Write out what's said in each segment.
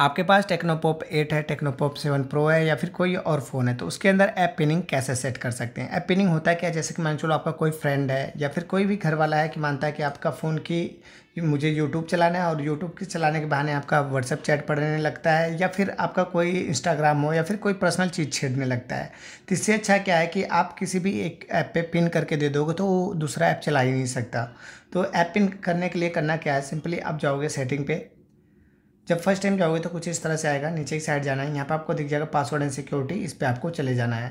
आपके पास टेक्नोपोप 8 है टेक्नोपोप 7 प्रो है या फिर कोई और फ़ोन है तो उसके अंदर ऐप पिनिंग कैसे सेट कर सकते हैं ऐप पिनिंग होता है क्या जैसे कि मान चलो आपका कोई फ्रेंड है या फिर कोई भी घर वाला है कि मानता है कि आपका फ़ोन की मुझे यूट्यूब चलाना है और यूट्यूब के चलाने के बहाने आपका व्हाट्सअप चैट पढ़ने लगता है या फिर आपका कोई इंस्टाग्राम हो या फिर कोई पर्सनल चीज़ छेड़ने लगता है तो इससे अच्छा क्या है कि आप किसी भी एक ऐप पे पिन करके दे दोगे तो वो दूसरा ऐप चला ही नहीं सकता तो ऐप पिन करने के लिए करना क्या है सिंपली आप जाओगे सेटिंग पे जब फर्स्ट टाइम जाओगे तो कुछ इस तरह से आएगा नीचे की साइड जाना है यहाँ पर आपको दिख जाएगा पासवर्ड एंड सिक्योरिटी इस पर आपको चले जाना है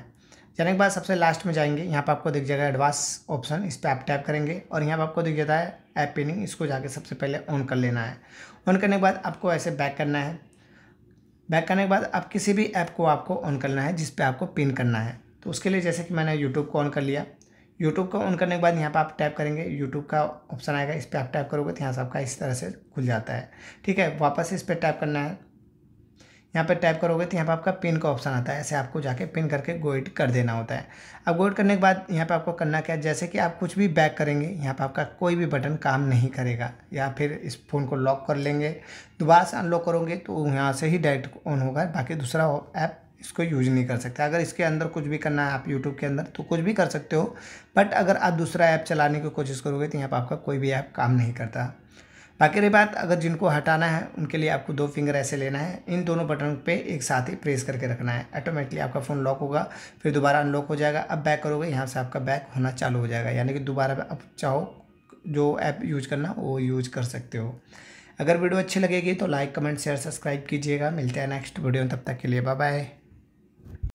जाने के बाद सबसे लास्ट में जाएंगे यहाँ पर आपको दिख जाएगा एडवांस ऑप्शन इस पर आप टैप करेंगे और यहाँ पर आपको दिख जाता है ऐप पिनिंग इसको जाके सबसे पहले ऑन कर लेना है ऑन करने के बाद आपको ऐसे बैक करना है बैक करने के बाद आप किसी भी ऐप को आपको ऑन करना है जिस पर आपको पिन करना है तो उसके लिए जैसे कि मैंने यूट्यूब को ऑन कर लिया यूट्यूब का ऑन करने के बाद यहाँ पर आप टैप करेंगे यूट्यूब का ऑप्शन आएगा इस पर आप टैप करोगे तो यहाँ से आपका इस तरह से खुल जाता है ठीक है वापस इस पर टैप करना है यहाँ पर टैप करोगे तो यहाँ पर आपका पिन का ऑप्शन आता है ऐसे आपको जाके पिन करके गोइड कर देना होता है अब गोइड करने के बाद यहाँ पर आपको करना क्या है जैसे कि आप कुछ भी बैक करेंगे यहाँ पर आपका कोई भी बटन काम नहीं करेगा या फिर इस फ़ोन को लॉक कर लेंगे दोबारा से अनलॉक करोगे तो यहाँ से ही डायरेक्ट ऑन होगा बाकी दूसरा ऐप इसको यूज नहीं कर सकते अगर इसके अंदर कुछ भी करना है आप यूट्यूब के अंदर तो कुछ भी कर सकते हो बट अगर आप दूसरा ऐप चलाने की कोशिश करोगे तो यहाँ पर आपका कोई भी ऐप काम नहीं करता बाकी रही बात अगर जिनको हटाना है उनके लिए आपको दो फिंगर ऐसे लेना है इन दोनों बटन पे एक साथ ही प्रेस करके रखना है ऑटोमेटिकली आपका फ़ोन लॉक होगा फिर दोबारा अनलॉक हो जाएगा अब बैक करोगे यहाँ से आपका बैक होना चालू हो जाएगा यानी कि दोबारा आप चाहो जो ऐप यूज करना वो यूज कर सकते हो अगर वीडियो अच्छी लगेगी तो लाइक कमेंट शेयर सब्सक्राइब कीजिएगा मिलते हैं नेक्स्ट वीडियो तब तक के लिए बाय बाय